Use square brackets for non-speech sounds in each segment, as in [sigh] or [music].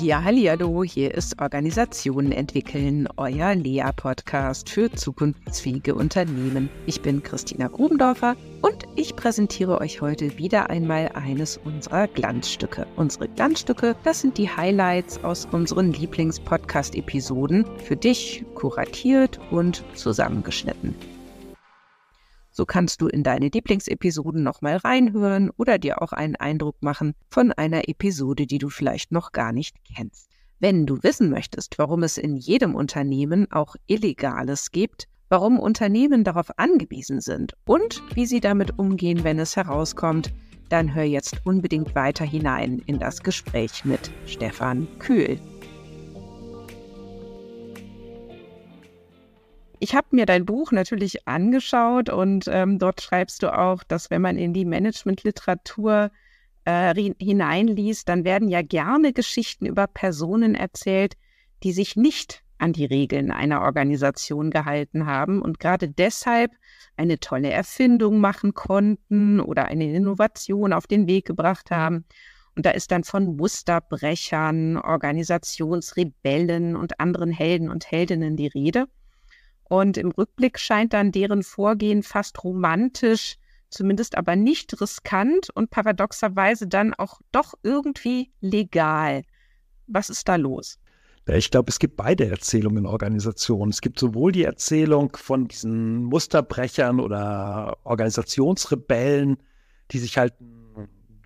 Ja, hallo, hier ist Organisationen entwickeln, euer Lea-Podcast für zukunftsfähige Unternehmen. Ich bin Christina Grubendorfer und ich präsentiere euch heute wieder einmal eines unserer Glanzstücke. Unsere Glanzstücke, das sind die Highlights aus unseren Lieblings-Podcast-Episoden für dich kuratiert und zusammengeschnitten. So kannst du in deine Lieblingsepisoden nochmal reinhören oder dir auch einen Eindruck machen von einer Episode, die du vielleicht noch gar nicht kennst. Wenn du wissen möchtest, warum es in jedem Unternehmen auch Illegales gibt, warum Unternehmen darauf angewiesen sind und wie sie damit umgehen, wenn es herauskommt, dann hör jetzt unbedingt weiter hinein in das Gespräch mit Stefan Kühl. Ich habe mir dein Buch natürlich angeschaut und ähm, dort schreibst du auch, dass wenn man in die Managementliteratur äh, hineinliest, dann werden ja gerne Geschichten über Personen erzählt, die sich nicht an die Regeln einer Organisation gehalten haben und gerade deshalb eine tolle Erfindung machen konnten oder eine Innovation auf den Weg gebracht haben. Und da ist dann von Musterbrechern, Organisationsrebellen und anderen Helden und Heldinnen die Rede. Und im Rückblick scheint dann deren Vorgehen fast romantisch, zumindest aber nicht riskant und paradoxerweise dann auch doch irgendwie legal. Was ist da los? Ich glaube, es gibt beide Erzählungen in Organisationen. Es gibt sowohl die Erzählung von diesen Musterbrechern oder Organisationsrebellen, die sich halt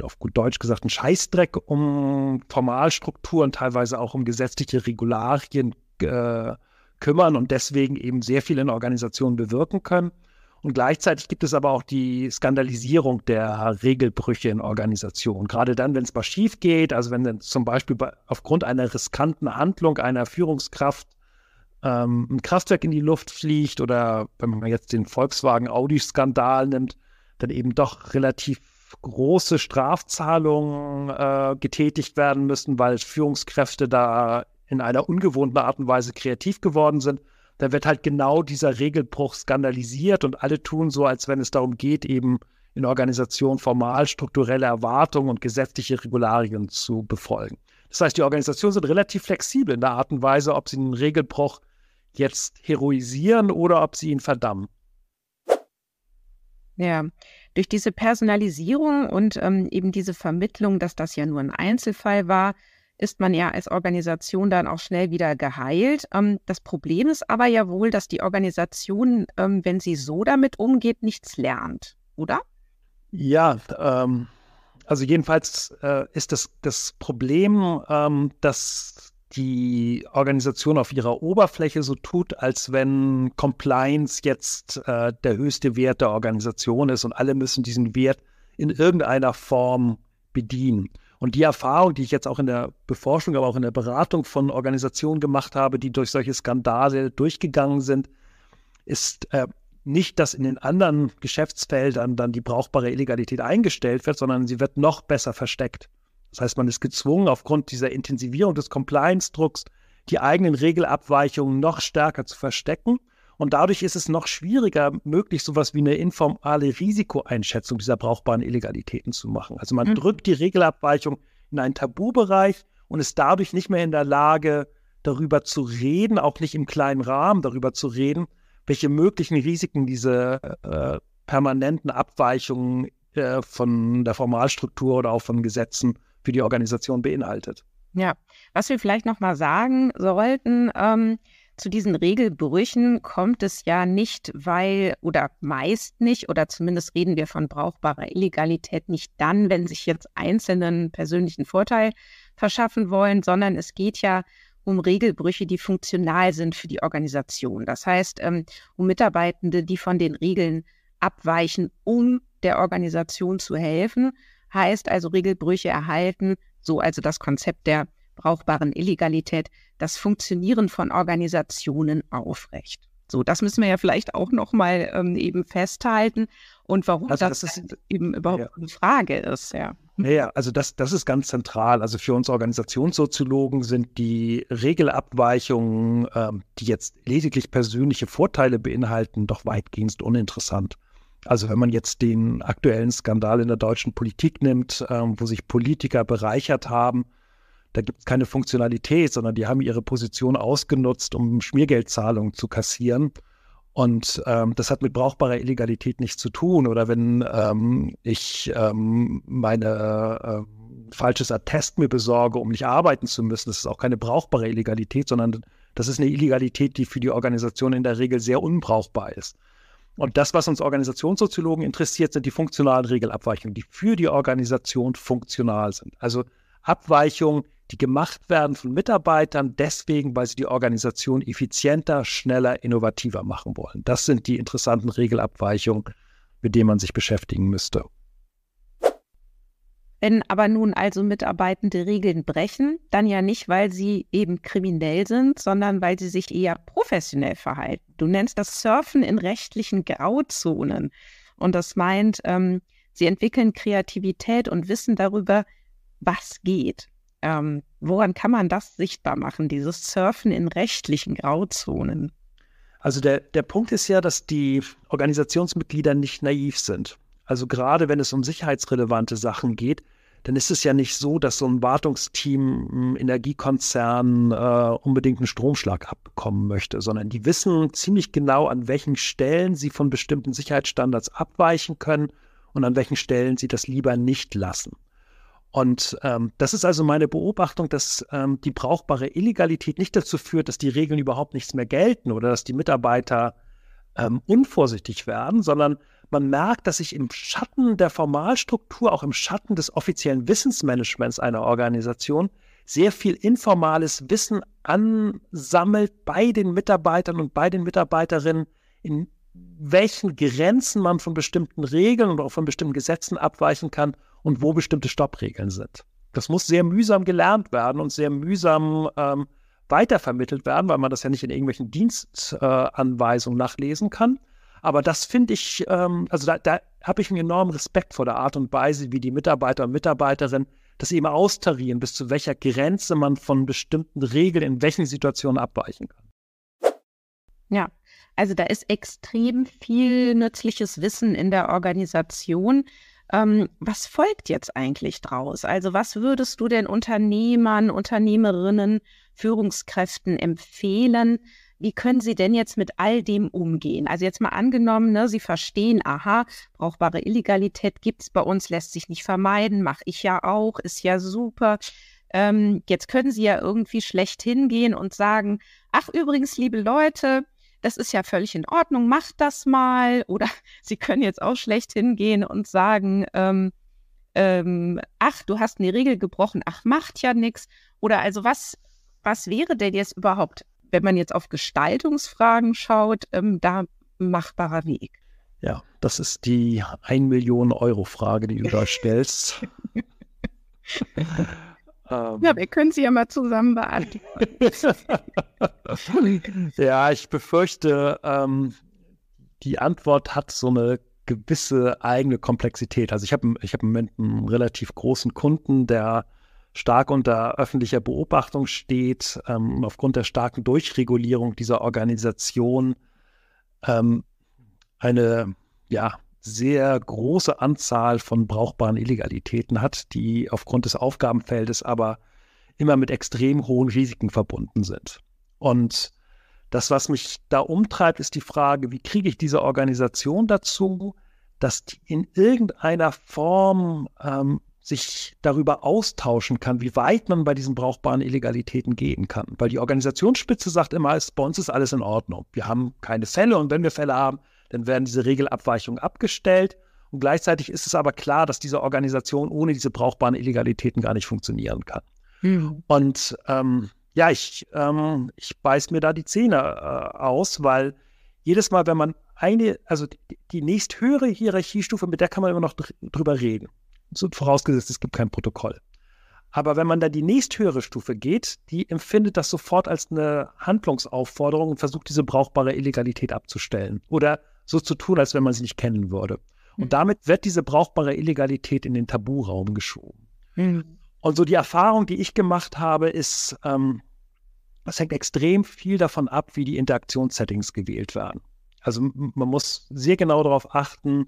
auf gut Deutsch gesagt einen Scheißdreck um Formalstrukturen, teilweise auch um gesetzliche Regularien äh, kümmern und deswegen eben sehr viel in Organisationen bewirken können. Und gleichzeitig gibt es aber auch die Skandalisierung der Regelbrüche in Organisationen. Gerade dann, wenn es mal schief geht, also wenn dann zum Beispiel bei, aufgrund einer riskanten Handlung einer Führungskraft ähm, ein Kraftwerk in die Luft fliegt oder wenn man jetzt den Volkswagen-Audi-Skandal nimmt, dann eben doch relativ große Strafzahlungen äh, getätigt werden müssen, weil Führungskräfte da in einer ungewohnten Art und Weise kreativ geworden sind, dann wird halt genau dieser Regelbruch skandalisiert und alle tun so, als wenn es darum geht, eben in Organisationen formal strukturelle Erwartungen und gesetzliche Regularien zu befolgen. Das heißt, die Organisationen sind relativ flexibel in der Art und Weise, ob sie einen Regelbruch jetzt heroisieren oder ob sie ihn verdammen. Ja, durch diese Personalisierung und ähm, eben diese Vermittlung, dass das ja nur ein Einzelfall war, ist man ja als Organisation dann auch schnell wieder geheilt. Ähm, das Problem ist aber ja wohl, dass die Organisation, ähm, wenn sie so damit umgeht, nichts lernt, oder? Ja, ähm, also jedenfalls äh, ist das, das Problem, ähm, dass die Organisation auf ihrer Oberfläche so tut, als wenn Compliance jetzt äh, der höchste Wert der Organisation ist und alle müssen diesen Wert in irgendeiner Form bedienen. Und die Erfahrung, die ich jetzt auch in der Beforschung, aber auch in der Beratung von Organisationen gemacht habe, die durch solche Skandale durchgegangen sind, ist äh, nicht, dass in den anderen Geschäftsfeldern dann die brauchbare Illegalität eingestellt wird, sondern sie wird noch besser versteckt. Das heißt, man ist gezwungen, aufgrund dieser Intensivierung des Compliance-Drucks die eigenen Regelabweichungen noch stärker zu verstecken und dadurch ist es noch schwieriger, möglich sowas wie eine informale Risikoeinschätzung dieser brauchbaren Illegalitäten zu machen. Also man mhm. drückt die Regelabweichung in einen Tabubereich und ist dadurch nicht mehr in der Lage, darüber zu reden, auch nicht im kleinen Rahmen darüber zu reden, welche möglichen Risiken diese äh, äh permanenten Abweichungen äh, von der Formalstruktur oder auch von Gesetzen für die Organisation beinhaltet. Ja, was wir vielleicht nochmal sagen sollten, ähm, zu diesen Regelbrüchen kommt es ja nicht, weil oder meist nicht, oder zumindest reden wir von brauchbarer Illegalität nicht dann, wenn sich jetzt Einzelnen persönlichen Vorteil verschaffen wollen, sondern es geht ja um Regelbrüche, die funktional sind für die Organisation. Das heißt, ähm, um Mitarbeitende, die von den Regeln abweichen, um der Organisation zu helfen, heißt also Regelbrüche erhalten, so also das Konzept der brauchbaren Illegalität das Funktionieren von Organisationen aufrecht. So, das müssen wir ja vielleicht auch noch mal ähm, eben festhalten und warum also das, das ist, eben überhaupt ja. eine Frage ist, ja. Naja, also das, das ist ganz zentral. Also für uns Organisationssoziologen sind die Regelabweichungen, ähm, die jetzt lediglich persönliche Vorteile beinhalten, doch weitgehend uninteressant. Also wenn man jetzt den aktuellen Skandal in der deutschen Politik nimmt, ähm, wo sich Politiker bereichert haben, da gibt es keine Funktionalität, sondern die haben ihre Position ausgenutzt, um Schmiergeldzahlungen zu kassieren. Und ähm, das hat mit brauchbarer Illegalität nichts zu tun. Oder wenn ähm, ich ähm, meine äh, falsches Attest mir besorge, um nicht arbeiten zu müssen, das ist auch keine brauchbare Illegalität, sondern das ist eine Illegalität, die für die Organisation in der Regel sehr unbrauchbar ist. Und das, was uns Organisationssoziologen interessiert, sind die funktionalen Regelabweichungen, die für die Organisation funktional sind. Also Abweichungen, die gemacht werden von Mitarbeitern, deswegen, weil sie die Organisation effizienter, schneller, innovativer machen wollen. Das sind die interessanten Regelabweichungen, mit denen man sich beschäftigen müsste. Wenn aber nun also Mitarbeitende Regeln brechen, dann ja nicht, weil sie eben kriminell sind, sondern weil sie sich eher professionell verhalten. Du nennst das Surfen in rechtlichen Grauzonen. Und das meint, ähm, sie entwickeln Kreativität und Wissen darüber, was geht. Ähm, woran kann man das sichtbar machen, dieses Surfen in rechtlichen Grauzonen? Also der, der Punkt ist ja, dass die Organisationsmitglieder nicht naiv sind. Also gerade wenn es um sicherheitsrelevante Sachen geht, dann ist es ja nicht so, dass so ein Wartungsteam, ein hm, Energiekonzern äh, unbedingt einen Stromschlag abbekommen möchte, sondern die wissen ziemlich genau, an welchen Stellen sie von bestimmten Sicherheitsstandards abweichen können und an welchen Stellen sie das lieber nicht lassen. Und ähm, das ist also meine Beobachtung, dass ähm, die brauchbare Illegalität nicht dazu führt, dass die Regeln überhaupt nichts mehr gelten oder dass die Mitarbeiter ähm, unvorsichtig werden, sondern man merkt, dass sich im Schatten der Formalstruktur, auch im Schatten des offiziellen Wissensmanagements einer Organisation, sehr viel informales Wissen ansammelt bei den Mitarbeitern und bei den Mitarbeiterinnen, in welchen Grenzen man von bestimmten Regeln und auch von bestimmten Gesetzen abweichen kann und wo bestimmte Stoppregeln sind. Das muss sehr mühsam gelernt werden und sehr mühsam ähm, weitervermittelt werden, weil man das ja nicht in irgendwelchen Dienstanweisungen äh, nachlesen kann. Aber das finde ich, ähm, also da, da habe ich einen enormen Respekt vor der Art und Weise, wie die Mitarbeiter und Mitarbeiterinnen das eben austarieren, bis zu welcher Grenze man von bestimmten Regeln in welchen Situationen abweichen kann. Ja, also da ist extrem viel nützliches Wissen in der Organisation. Ähm, was folgt jetzt eigentlich draus? Also was würdest du denn Unternehmern, Unternehmerinnen, Führungskräften empfehlen? Wie können sie denn jetzt mit all dem umgehen? Also jetzt mal angenommen, ne, sie verstehen, aha, brauchbare Illegalität gibt es bei uns, lässt sich nicht vermeiden, mache ich ja auch, ist ja super ähm, jetzt können Sie ja irgendwie schlecht hingehen und sagen, ach übrigens, liebe Leute, das ist ja völlig in Ordnung, macht das mal. [laughs] Oder sie können jetzt auch schlecht hingehen und sagen, ähm, ähm, ach, du hast eine Regel gebrochen, ach, macht ja nichts. Oder also was, was wäre denn jetzt überhaupt, wenn man jetzt auf Gestaltungsfragen schaut, ähm, da machbarer Weg? Ja, das ist die 1 Million Euro Frage, die du da [laughs] stellst. [laughs] Ähm, ja, wir können sie ja mal zusammen beantworten. [laughs] ja, ich befürchte, ähm, die Antwort hat so eine gewisse eigene Komplexität. Also ich habe ich hab im Moment einen relativ großen Kunden, der stark unter öffentlicher Beobachtung steht, ähm, aufgrund der starken Durchregulierung dieser Organisation ähm, eine, ja, sehr große Anzahl von brauchbaren Illegalitäten hat, die aufgrund des Aufgabenfeldes aber immer mit extrem hohen Risiken verbunden sind. Und das, was mich da umtreibt, ist die Frage, wie kriege ich diese Organisation dazu, dass die in irgendeiner Form ähm, sich darüber austauschen kann, wie weit man bei diesen brauchbaren Illegalitäten gehen kann. Weil die Organisationsspitze sagt immer, bei uns ist alles in Ordnung. Wir haben keine Fälle und wenn wir Fälle haben, dann werden diese Regelabweichungen abgestellt. Und gleichzeitig ist es aber klar, dass diese Organisation ohne diese brauchbaren Illegalitäten gar nicht funktionieren kann. Mhm. Und ähm, ja, ich, ähm, ich beiß mir da die Zähne äh, aus, weil jedes Mal, wenn man eine, also die, die nächsthöhere Hierarchiestufe, mit der kann man immer noch dr drüber reden. So, vorausgesetzt, es gibt kein Protokoll. Aber wenn man da die nächsthöhere Stufe geht, die empfindet das sofort als eine Handlungsaufforderung und versucht, diese brauchbare Illegalität abzustellen. Oder so zu tun, als wenn man sie nicht kennen würde. Und mhm. damit wird diese brauchbare Illegalität in den Taburaum geschoben. Mhm. Und so die Erfahrung, die ich gemacht habe, ist, ähm, das hängt extrem viel davon ab, wie die Interaktionssettings gewählt werden. Also man muss sehr genau darauf achten,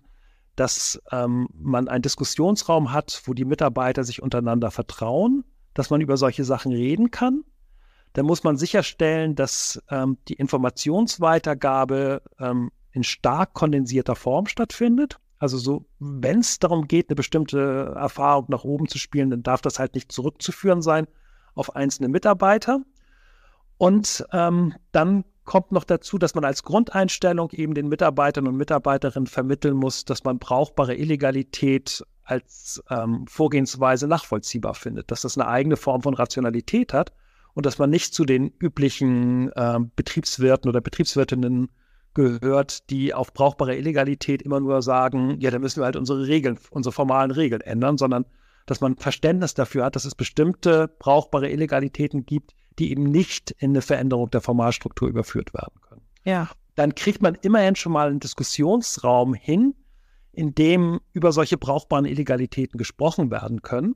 dass ähm, man einen Diskussionsraum hat, wo die Mitarbeiter sich untereinander vertrauen, dass man über solche Sachen reden kann. Dann muss man sicherstellen, dass ähm, die Informationsweitergabe ähm, in stark kondensierter Form stattfindet. Also so, wenn es darum geht, eine bestimmte Erfahrung nach oben zu spielen, dann darf das halt nicht zurückzuführen sein auf einzelne Mitarbeiter. Und ähm, dann kommt noch dazu, dass man als Grundeinstellung eben den Mitarbeitern und Mitarbeiterinnen vermitteln muss, dass man brauchbare Illegalität als ähm, Vorgehensweise nachvollziehbar findet, dass das eine eigene Form von Rationalität hat und dass man nicht zu den üblichen äh, Betriebswirten oder Betriebswirtinnen gehört, die auf brauchbare Illegalität immer nur sagen, ja, da müssen wir halt unsere Regeln, unsere formalen Regeln ändern, sondern dass man Verständnis dafür hat, dass es bestimmte brauchbare Illegalitäten gibt, die eben nicht in eine Veränderung der Formalstruktur überführt werden können. Ja. Dann kriegt man immerhin schon mal einen Diskussionsraum hin, in dem über solche brauchbaren Illegalitäten gesprochen werden können.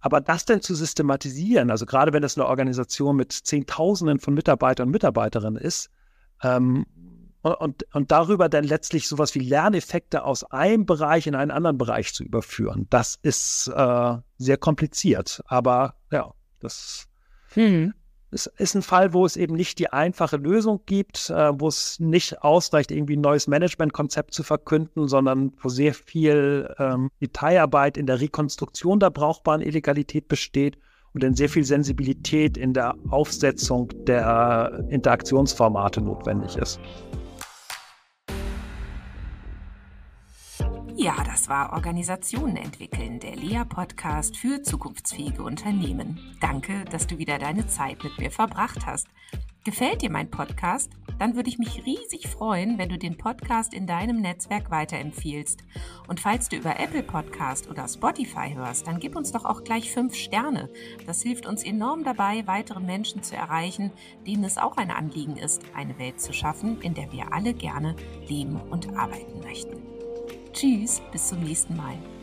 Aber das denn zu systematisieren, also gerade wenn das eine Organisation mit Zehntausenden von Mitarbeitern und Mitarbeiterinnen ist, ähm, und, und und darüber dann letztlich sowas wie Lerneffekte aus einem Bereich in einen anderen Bereich zu überführen. Das ist äh, sehr kompliziert, aber ja, das hm. ist, ist, ein Fall, wo es eben nicht die einfache Lösung gibt, äh, wo es nicht ausreicht, irgendwie ein neues Managementkonzept zu verkünden, sondern wo sehr viel ähm, Detailarbeit in der Rekonstruktion der brauchbaren Illegalität besteht und dann sehr viel Sensibilität in der Aufsetzung der Interaktionsformate notwendig ist. Ja, das war Organisationen entwickeln, der Lea-Podcast für zukunftsfähige Unternehmen. Danke, dass du wieder deine Zeit mit mir verbracht hast. Gefällt dir mein Podcast? Dann würde ich mich riesig freuen, wenn du den Podcast in deinem Netzwerk weiterempfiehlst. Und falls du über Apple Podcast oder Spotify hörst, dann gib uns doch auch gleich fünf Sterne. Das hilft uns enorm dabei, weitere Menschen zu erreichen, denen es auch ein Anliegen ist, eine Welt zu schaffen, in der wir alle gerne leben und arbeiten möchten. Tschüss, bis zum nächsten Mal.